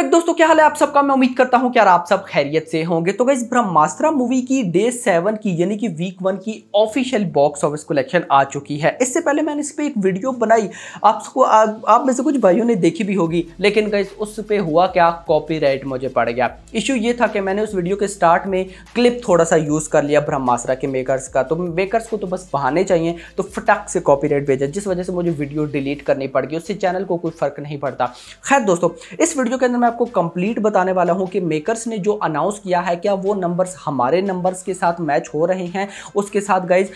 back दोस्तों क्या हाल है आप सबका मैं उम्मीद करता हूं कि यार आप सब खैरियत से होंगे तो गाइज ब्रह्मास्त्र मूवी की डे सेवन की यानी कि वीक वन की ऑफिशियल बॉक्स ऑफिस कलेक्शन आ चुकी है इससे पहले मैंने इस पर एक वीडियो बनाई सबको आप में से कुछ भाइयों ने देखी भी होगी लेकिन गाइज उस पर हुआ क्या कॉपी मुझे पड़ गया इशू ये था कि मैंने उस वीडियो के स्टार्ट में क्लिप थोड़ा सा यूज़ कर लिया ब्रह्मास्त्रा के मेकर्स का तो मेकर्स को तो बस बहाने चाहिए तो फटाक से कॉपी भेजा जिस वजह से मुझे वीडियो डिलीट करनी पड़ गई उससे चैनल को कोई फर्क नहीं पड़ता खैर दोस्तों इस वीडियो के अंदर मैं आपको कंप्लीट बताने वाला हूं कि मेकर्स ने जो अनाउंस किया है क्या वो नंबर्स हमारे नंबर्स के साथ मैच हो रहे हैं उसके साथ गाइज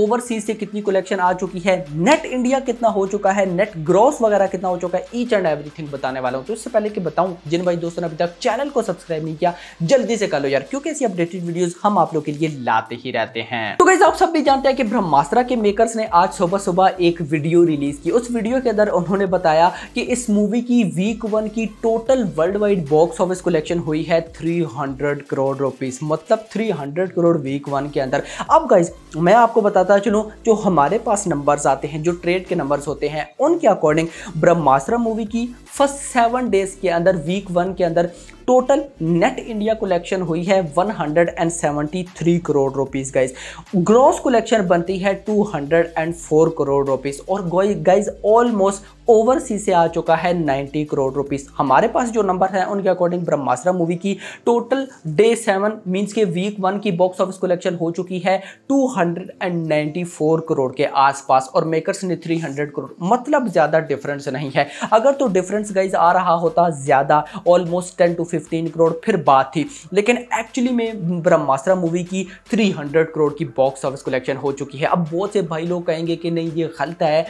ओवरसीज से कितनी कलेक्शन आ चुकी है नेट इंडिया कितना हो चुका है नेट ग्रॉस वगैरह कितना हो चुका है ईच एंड एवरीथिंग बताने वाला हूँ तो इससे पहले कि बताऊँ जिन भाई दोस्तों ने अभी तक चैनल को सब्सक्राइब नहीं किया जल्दी से कर लो यार क्योंकि ऐसी अपडेटेड वीडियोस हम आप लोग के लिए लाते ही रहते हैं तो गाइज आप सब भी जानते हैं कि ब्रह्मास्त्रा के मेकर्स ने आज सुबह सुबह एक वीडियो रिलीज की उस वीडियो के अंदर उन्होंने बताया कि इस मूवी की वीक वन की total total worldwide box office collection हुई है 300 करोड़ रुपीस मतलब 300 करोड़ वीक वन के अंदर अब गाइज मैं आपको बताता चलूँ जो हमारे पास नंबर्स आते हैं जो ट्रेड के नंबर्स होते हैं उनके अकॉर्डिंग ब्रह्मास्त्र मूवी की फर्स्ट सेवन डेज के अंदर वीक वन के अंदर टोटल नेट इंडिया कलेक्शन हुई है 173 crore rupees guys gross collection बनती है 204 करोड़ रुपीस और गाइस ऑलमोस्ट ओवरसीज से आ चुका है 90 करोड़ रुपीस हमारे पास जो नंबर है उनके अकॉर्डिंग ब्रह्मास्त्र मूवी की टोटल डे सेवन मीन्स के वीक वन की बॉक्स ऑफिस कलेक्शन हो चुकी है 294 करोड़ के आसपास और मेकर्स ने 300 करोड़ मतलब ज़्यादा डिफरेंस नहीं है अगर तो डिफरेंस गाइज आ रहा होता ज़्यादा almost ten to fifteen crore फिर बात थी लेकिन एक्चुअली में ब्रह्मास्त्र मूवी की थ्री करोड़ की बॉक्स ऑफिस कलेक्शन हो चुकी है अब बहुत से भाई लोग कहेंगे कि नहीं ये गलत है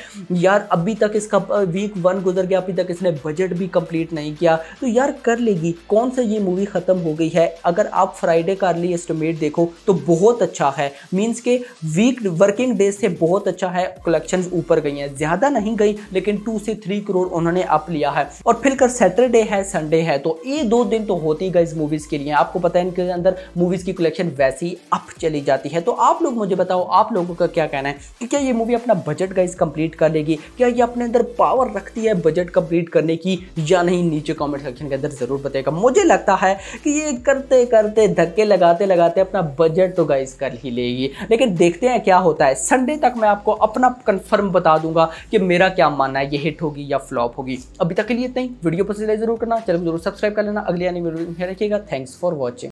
यार अभी तक इसका वीक वन गुजर गया अभी तक इसने बजट भी कंप्लीट नहीं किया तो यार कर लेगी कौन सा ये मूवी ख़त्म हो गई है अगर आप फ्राइडे का अर्ली एस्टिमेट देखो तो बहुत अच्छा है मीन्स के वीक वर्किंग डेज से बहुत अच्छा है कलेक्शन ऊपर गई हैं ज़्यादा नहीं गई लेकिन टू से थ्री करोड़ उन्होंने अप लिया है और फिर कर सैटरडे है संडे है तो ये दो दिन तो होती गई इस मूवीज़ के लिए आपको पता है इनके अंदर मूवीज़ की कलेक्शन वैसी अप चली जाती है तो आप लोग मुझे बताओ आप लोगों का क्या कहना है कि क्या ये मूवी अपना बजट गाइज कंप्लीट कर लेगी क्या ये अपने अंदर पावर पावर रखती है बजट कंप्लीट करने की या नहीं नीचे कमेंट सेक्शन के अंदर ज़रूर बताएगा मुझे लगता है कि ये करते करते धक्के लगाते लगाते अपना बजट तो गाइस कर ही लेगी लेकिन देखते हैं क्या होता है संडे तक मैं आपको अपना कंफर्म बता दूंगा कि मेरा क्या मानना है ये हिट होगी या फ्लॉप होगी अभी तक के लिए इतना ही वीडियो पसंद ज़रूर करना चैनल जरूर सब्सक्राइब कर लेना अगले आने में रखिएगा थैंक्स फॉर वॉचिंग